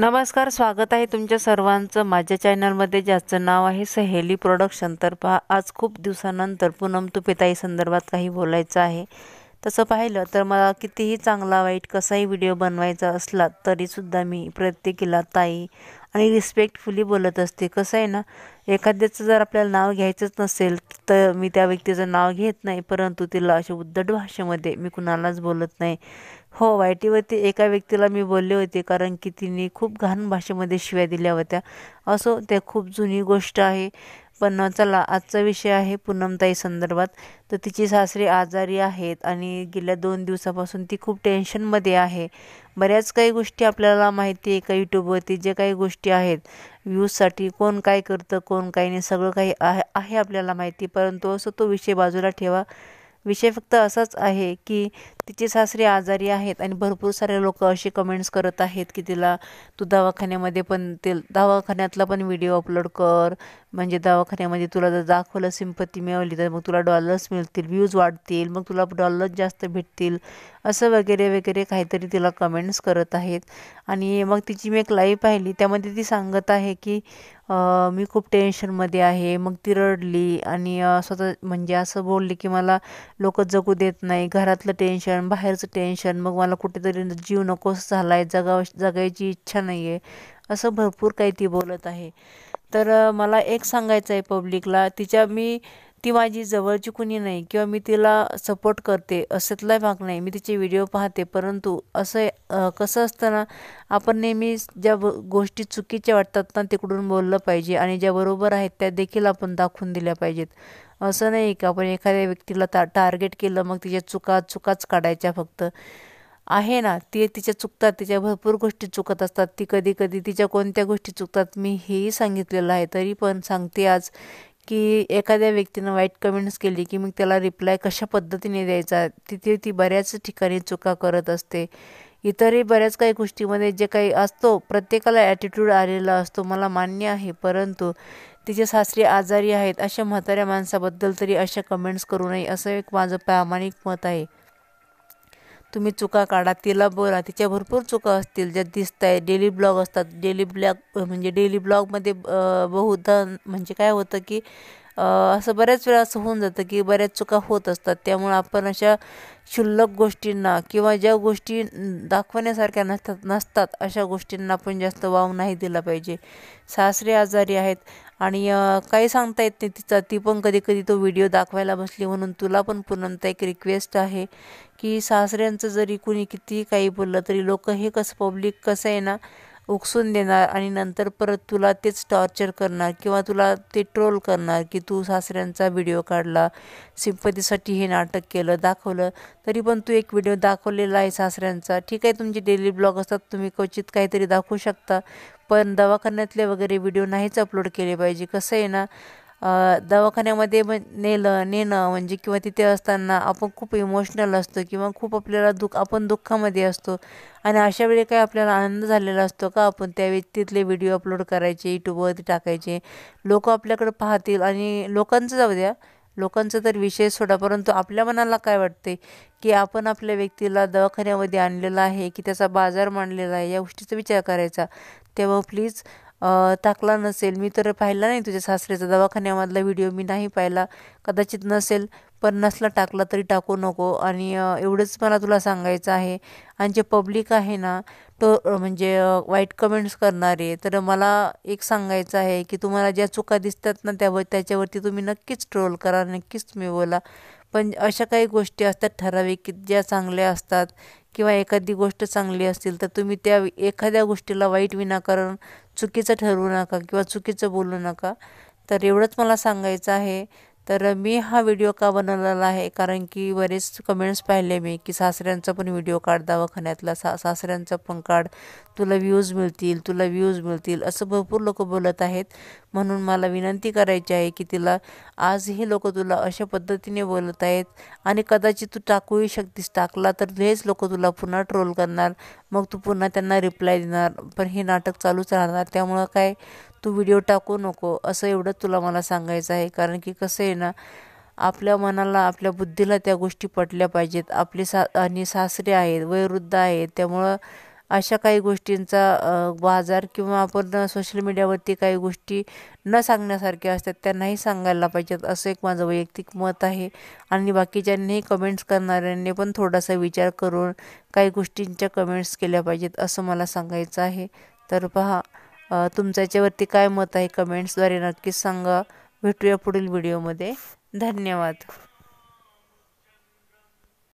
नमस्कार स्वागत आहे तुमच्या सर्वांचं माझ्या चॅनलमध्ये ज्याचं नाव आहे सहेली प्रोडक्शन तर पहा आज खूप दिवसानंतर पूनम तुपेताई संदर्भात काही बोलायचं आहे तसं पाहिलं तर मला कितीही चांगला वाईट कसाही व्हिडिओ बनवायचा असला तरीसुद्धा मी प्रत्येकीला ताई आणि रिस्पेक्टफुली बोलत असते कसं आहे ना एखाद्याचं जर आपल्याला नाव घ्यायचंच नसेल तर मी त्या व्यक्तीचं नाव घेत नाही परंतु तिला अशा उद्धट भाषेमध्ये मी कुणालाच बोलत नाही हो वाईटीवरती एका व्यक्तीला मी बोलले होते कारण की तिने खूप घाण भाषेमध्ये शिव्या दिल्या होत्या असो त्या खूप जुनी गोष्ट आहे पण चला आजचा विषय आहे पूनमताई संदर्भात तर तिची सासरी आजारी आहेत आणि गेल्या दोन दिवसापासून ती खूप टेन्शनमध्ये आहे बऱ्याच काही गोष्टी आपल्याला माहिती आहे का यूट्यूबवरती जे काही गोष्टी आहेत व्ह्यूजसाठी कोण काय करतं कोण काय नाही सगळं काही आहे आहे आपल्याला माहिती परंतु असं तो विषय बाजूला ठेवा विषय फक्त असाच आहे की तिचे सासरे आजारी आहेत आणि भरपूर सारे लोक असे कमेंट्स करत आहेत की तिला तू दवाखान्यामध्ये पण ते दवाखान्यातला पण व्हिडिओ अपलोड कर म्हणजे दवाखान्यामध्ये तुला जर दाखवलं सिंपत्ती मिळवली तर मग तुला डॉलर्स मिळतील व्ह्यूज वाढतील मग तुला डॉलर्स जास्त भेटतील असं वगैरे वगैरे काहीतरी तिला कमेंट्स करत आहेत आणि मग तिची मी एक लाईव्ह पाहिली त्यामध्ये ती सांगत आहे की मी खूप टेन्शनमध्ये आहे मग ती रडली आणि स्वतः म्हणजे असं बोलली की मला लोक जगू देत नाही घरातलं टेन्शन टेन्शन बाहेरचं टेन्शन मग मला कुठेतरी जीव नकोस झाला आहे जगायची इच्छा नाही आहे असं भरपूर काही ती बोलत आहे तर मला एक सांगायचं आहे पब्लिकला तिच्या मी ती माझी जवळची कुणी नाही किंवा मी तिला सपोर्ट करते असतला भाग नाही मी तिचे व्हिडिओ पाहते परंतु असं कसं असतं ना आपण नेहमी ज्या गोष्टी चुकीच्या वाटतात ना तिकडून बोललं पाहिजे आणि ज्या बरोबर आहेत त्या देखील आपण दाखवून दिल्या पाहिजेत असं नाही की आपण एखाद्या व्यक्तीला ता टार्गेट केलं मग तिच्या चुका चुकाच काढायच्या फक्त आहे ना ती तिच्या चुकतात तिच्या भरपूर गोष्टी चुकत असतात ती कधी कधी तिच्या कोणत्या गोष्टी चुकतात मी हेही सांगितलेलं आहे तरी पण सांगते आज की एखाद्या व्यक्तीनं वाईट कमेंट्स केली की मग त्याला रिप्लाय कशा पद्धतीने द्यायचा तिथे ती बऱ्याच ठिकाणी चुका करत असते इतरही बऱ्याच काही गोष्टीमध्ये जे काही असतो प्रत्येकाला ॲटिट्यूड आलेला असतो मला मान्य आहे परंतु तिचे सासरे आजारी आहेत अशा म्हाताऱ्या माणसाबद्दल तरी अशा कमेंट्स करू नये असं एक माझं प्रामाणिक मत आहे तुम्ही चुका काढा तिला बोला तिच्या भरपूर चुका असतील ज्या दिसत आहे डेली ब्लॉग असतात डेली ब्लॉग म्हणजे डेली ब्लॉगमध्ये बहुधा म्हणजे काय होतं की असं बऱ्याच वेळा असं होऊन जातं की बऱ्याच चुका होत असतात त्यामुळे आपण अशा क्षुल्लक गोष्टींना किंवा ज्या गोष्टी दाखवण्यासारख्या नसतात नसतात अशा गोष्टींना आपण जास्त वाव नाही दिला पाहिजे सासरे आजारी आहेत आणि काही सांगता येत नाही तिचा ती पण कधी कधी तो व्हिडिओ दाखवायला बसली म्हणून तुला पण पुन्हा एक रिक्वेस्ट आहे की सासऱ्यांचं जरी कुणी किती काही बोललं तरी लोक हे कसं पब्लिक कसं आहे ना उकसून देणार आणि नंतर परत तुला तेच टॉर्चर करणार किंवा तुला ते ट्रोल करणार की तू सासऱ्यांचा व्हिडिओ काढला सिंपतीसाठी हे नाटक केलं दाखवलं तरी पण तू एक व्हिडिओ दाखवलेला आहे सासऱ्यांचा ठीक आहे तुमचे डेली ब्लॉग असतात तुम्ही क्वचित काहीतरी दाखवू शकता पण दवाखान्यातले वगैरे व्हिडिओ नाहीच अपलोड केले पाहिजे कसं आहे ना दवाखान्यामध्ये नेलं नेणं म्हणजे किंवा तिथे असताना आपण खूप इमोशनल असतो किंवा खूप आपल्याला दुःख आपण दुःखामध्ये असतो आणि अशा वेळी काय आपल्याला आनंद झालेला असतो का आपण त्या व्यक्तीतले व्हिडिओ अपलोड करायचे यूट्यूबवरती टाकायचे लोक आपल्याकडे पाहतील आणि लोकांचं जाऊ द्या लोकांचा तर विषय सोडा परंतु आपल्या मनाला काय वाटते की आपण आपल्या व्यक्तीला दवाखान्यामध्ये आणलेला आहे की त्याचा बाजार मांडलेला आहे या गोष्टीचा विचार करायचा तेव्हा प्लीज टाकला नसेल मी तर पाहिला नाही तुझ्या सासऱ्याचा दवाखान्यामधला व्हिडिओ मी नाही पाहिला कदाचित नसेल पण नसला टाकला तरी टाकू नको आणि एवढंच मला तुला सांगायचं आहे आणि जे पब्लिक आहे ना तो म्हणजे वाईट कमेंट्स करणारे तर मला एक सांगायचं आहे की तुम्हाला ज्या चुका दिसतात ना त्यावर त्याच्यावरती तुम्ही नक्कीच ट्रोल करा नक्कीच तुम्ही बोला पण अशा काही गोष्टी असतात ठराविक की ज्या चांगल्या असतात किंवा एखादी गोष्ट चांगली असतील तर तुम्ही त्या एखाद्या गोष्टीला वाईट विनाकारण चुकीचं ठरवू नका किंवा चुकीचं बोलू नका तर एवढंच मला सांगायचं आहे तर मी हा व्हिडिओ का बनवलेला आहे कारण की बरेच कमेंट्स पाहिले मी की सासऱ्यांचा पण व्हिडिओ काढ दवाखान्यातला सा सासऱ्यांचा पण काढ तुला व्ह्यूज मिळतील तुला व्ह्यूज मिळतील असं भरपूर लोक बोलत आहेत म्हणून मला विनंती करायची आहे की तिला आजही लोक तुला अशा पद्धतीने बोलत आहेत आणि कदाचित तू टाकूही शकतीस टाकला तर हेच लोक तुला पुन्हा ट्रोल करणार मग तू पुन्हा त्यांना रिप्लाय देणार पण हे नाटक चालूच राहणार त्यामुळं काय तू व्हिडिओ टाकू नको असं एवढंच तुला मला सांगायचं आहे कारण की कसं आहे ना आपल्या मनाला आपल्या बुद्धीला त्या गोष्टी पटल्या पाहिजेत आपले सा आणि सासरे आहेत वयोवृद्ध आहेत त्यामुळं अशा काही गोष्टींचा बाजार किंवा आपण सोशल मीडियावरती काही गोष्टी न सांगण्यासारख्या असतात त्या नाही सांगायला पाहिजेत असं एक माझं वैयक्तिक मत आहे आणि बाकीच्यांनीही कमेंट्स करणाऱ्यांनी पण थोडासा विचार करून काही गोष्टींच्या कमेंट्स केल्या पाहिजेत असं मला सांगायचं आहे तर पहा तुमच्या याच्यावरती काय मत आहे कमेंट्सद्वारे नक्कीच सांगा भेटूया पुढील व्हिडिओमध्ये धन्यवाद